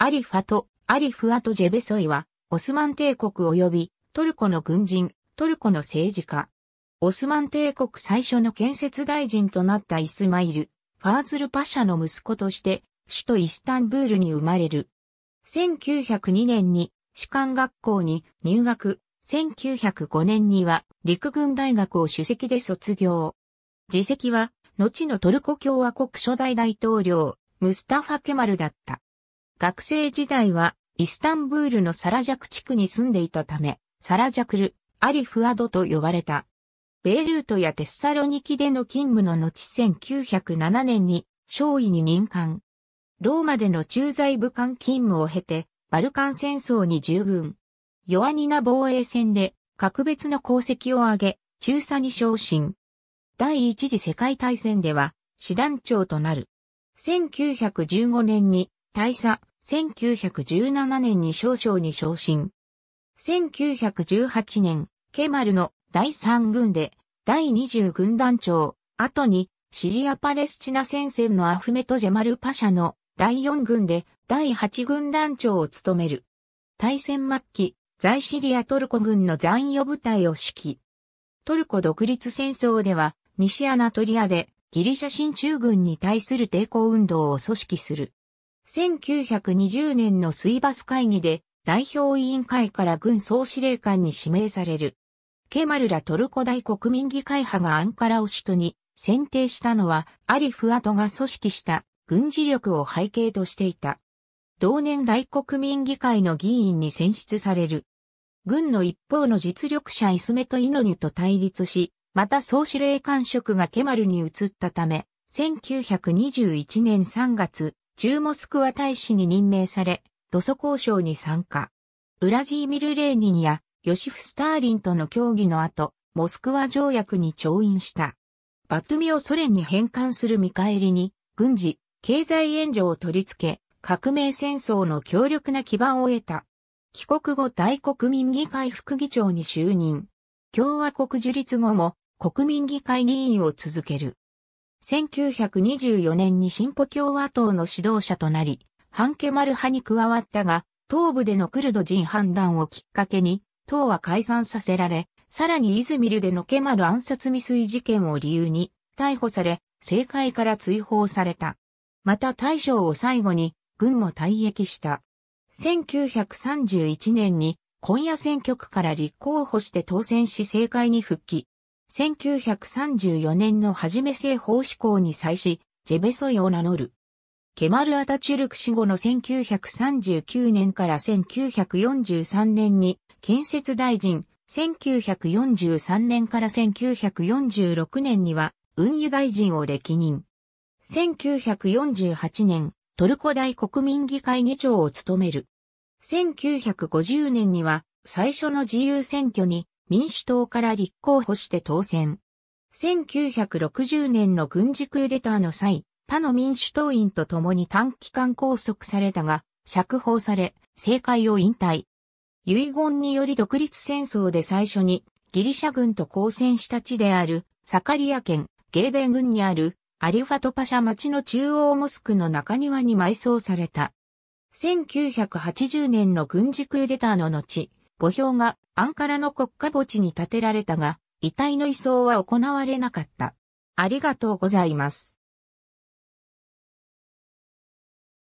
アリファとアリフアとジェベソイは、オスマン帝国及びトルコの軍人、トルコの政治家。オスマン帝国最初の建設大臣となったイスマイル、ファーズルパシャの息子として、首都イスタンブールに生まれる。1902年に士官学校に入学、1905年には陸軍大学を主席で卒業。自席は、後のトルコ共和国初代大統領、ムスタファ・ケマルだった。学生時代はイスタンブールのサラジャク地区に住んでいたため、サラジャクル、アリフアドと呼ばれた。ベイルートやテッサロニキでの勤務の後1907年に、少尉に任官。ローマでの駐在武官勤務を経て、バルカン戦争に従軍。弱にな防衛戦で、格別の功績を挙げ、中佐に昇進。第一次世界大戦では、師団長となる。1915年に、大佐、1917年に少将に昇進。1918年、ケマルの第3軍で、第20軍団長、後に、シリア・パレスチナ戦線のアフメト・ジェマル・パシャの第4軍で第8軍団長を務める。大戦末期、在シリアトルコ軍の残余部隊を指揮。トルコ独立戦争では、西アナトリアでギリシャ新中軍に対する抵抗運動を組織する。1920年の水バス会議で代表委員会から軍総司令官に指名される。ケマルラトルコ大国民議会派がアンカラを首都に選定したのはアリフアトが組織した軍事力を背景としていた。同年大国民議会の議員に選出される。軍の一方の実力者イスメとイノニュと対立し、また総司令官職がケマルに移ったため、1921年3月、駐モスクワ大使に任命され、土足交渉に参加。ウラジーミル・レーニンやヨシフ・スターリンとの協議の後、モスクワ条約に調印した。バトミをソ連に返還する見返りに、軍事、経済援助を取り付け、革命戦争の強力な基盤を得た。帰国後大国民議会副議長に就任。共和国樹立後も国民議会議員を続ける。1924年に進歩共和党の指導者となり、ハンケマル派に加わったが、東部でのクルド人反乱をきっかけに、党は解散させられ、さらにイズミルでのケマル暗殺未遂事件を理由に、逮捕され、政界から追放された。また大将を最後に、軍も退役した。1931年に、今夜選挙区から立候補して当選し政界に復帰。1934年の初め政法志向に際し、ジェベソイを名乗る。ケマル・アタチュルク死後の1939年から1943年に建設大臣、1943年から1946年には運輸大臣を歴任。1948年、トルコ大国民議会議長を務める。1950年には最初の自由選挙に民主党から立候補して当選。1960年の軍事クーデターの際、他の民主党員と共に短期間拘束されたが、釈放され、政界を引退。遺言により独立戦争で最初にギリシャ軍と交戦した地であるサカリア県ゲーベン軍にあるアリファトパシャ町の中央モスクの中庭に埋葬された。1980年の軍事クーデターの後、墓標がアンカラの国家墓地に建てられたが、遺体の移送は行われなかった。ありがとうございます。